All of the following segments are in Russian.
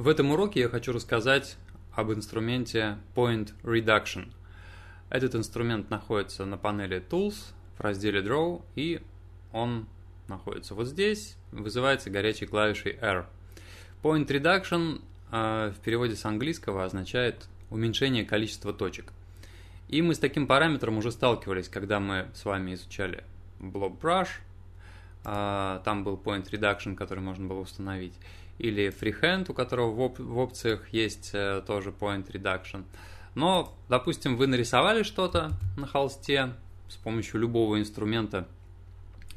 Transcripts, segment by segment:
В этом уроке я хочу рассказать об инструменте Point Reduction. Этот инструмент находится на панели Tools в разделе Draw, и он находится вот здесь, вызывается горячей клавишей R. Point Reduction э, в переводе с английского означает уменьшение количества точек. И мы с таким параметром уже сталкивались, когда мы с вами изучали Blob Brush – а, там был Point Reduction, который можно было установить, или Freehand, у которого в, опциях есть э, тоже Point Reduction. Но, допустим, вы нарисовали что-то на холсте с помощью любого инструмента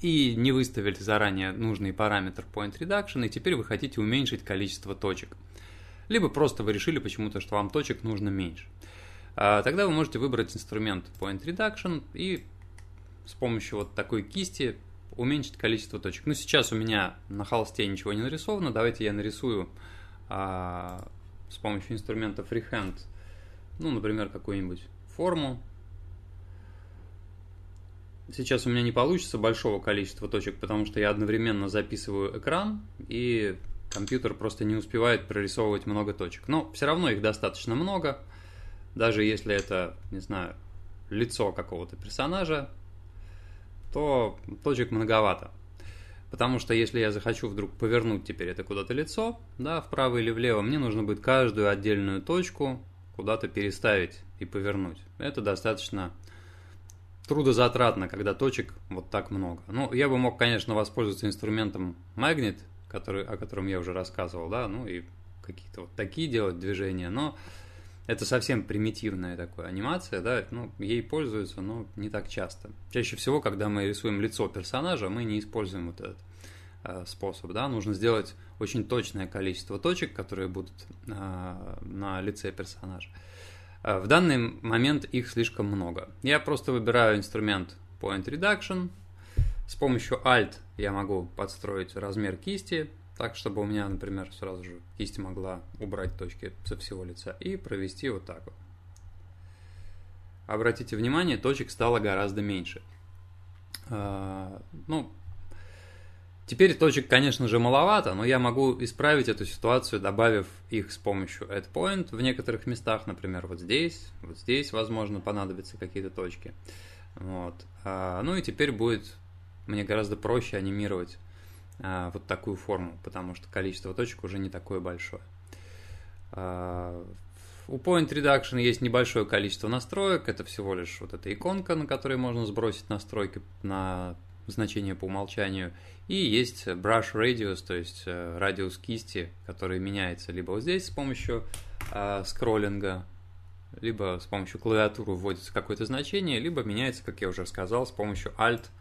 и не выставили заранее нужный параметр Point Reduction, и теперь вы хотите уменьшить количество точек. Либо просто вы решили почему-то, что вам точек нужно меньше. А, тогда вы можете выбрать инструмент Point Reduction и с помощью вот такой кисти уменьшить количество точек. Ну, сейчас у меня на холсте ничего не нарисовано. Давайте я нарисую а, с помощью инструмента Freehand, ну, например, какую-нибудь форму. Сейчас у меня не получится большого количества точек, потому что я одновременно записываю экран, и компьютер просто не успевает прорисовывать много точек. Но все равно их достаточно много, даже если это, не знаю, лицо какого-то персонажа, то точек многовато. Потому что если я захочу вдруг повернуть теперь это куда-то лицо, да, вправо или влево, мне нужно будет каждую отдельную точку куда-то переставить и повернуть. Это достаточно трудозатратно, когда точек вот так много. Ну, я бы мог, конечно, воспользоваться инструментом магнит, который, о котором я уже рассказывал, да, ну и какие-то вот такие делать движения, но это совсем примитивная такая анимация, да, ну, ей пользуются, но не так часто. Чаще всего, когда мы рисуем лицо персонажа, мы не используем вот этот э, способ, да, нужно сделать очень точное количество точек, которые будут э, на лице персонажа. А, в данный момент их слишком много. Я просто выбираю инструмент Point Reduction, с помощью Alt я могу подстроить размер кисти, так, чтобы у меня, например, сразу же кисть могла убрать точки со всего лица и провести вот так вот. Обратите внимание, точек стало гораздо меньше. А, ну, теперь точек, конечно же, маловато, но я могу исправить эту ситуацию, добавив их с помощью add point в некоторых местах, например, вот здесь, вот здесь, возможно, понадобятся какие-то точки. Вот. А, ну и теперь будет мне гораздо проще анимировать а, вот такую форму, потому что количество точек уже не такое большое. А, у Point Reduction есть небольшое количество настроек, это всего лишь вот эта иконка, на которой можно сбросить настройки на значение по умолчанию. И есть Brush Radius, то есть э, радиус кисти, который меняется либо вот здесь с помощью а, скроллинга, либо с помощью клавиатуры вводится какое-то значение, либо меняется, как я уже сказал, с помощью Alt –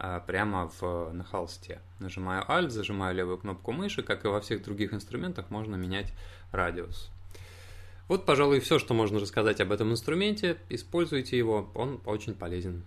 а, прямо в, на холсте. Нажимаю Alt, зажимаю левую кнопку мыши, как и во всех других инструментах можно менять радиус. Вот, пожалуй, все, что можно рассказать об этом инструменте. Используйте его, он очень полезен.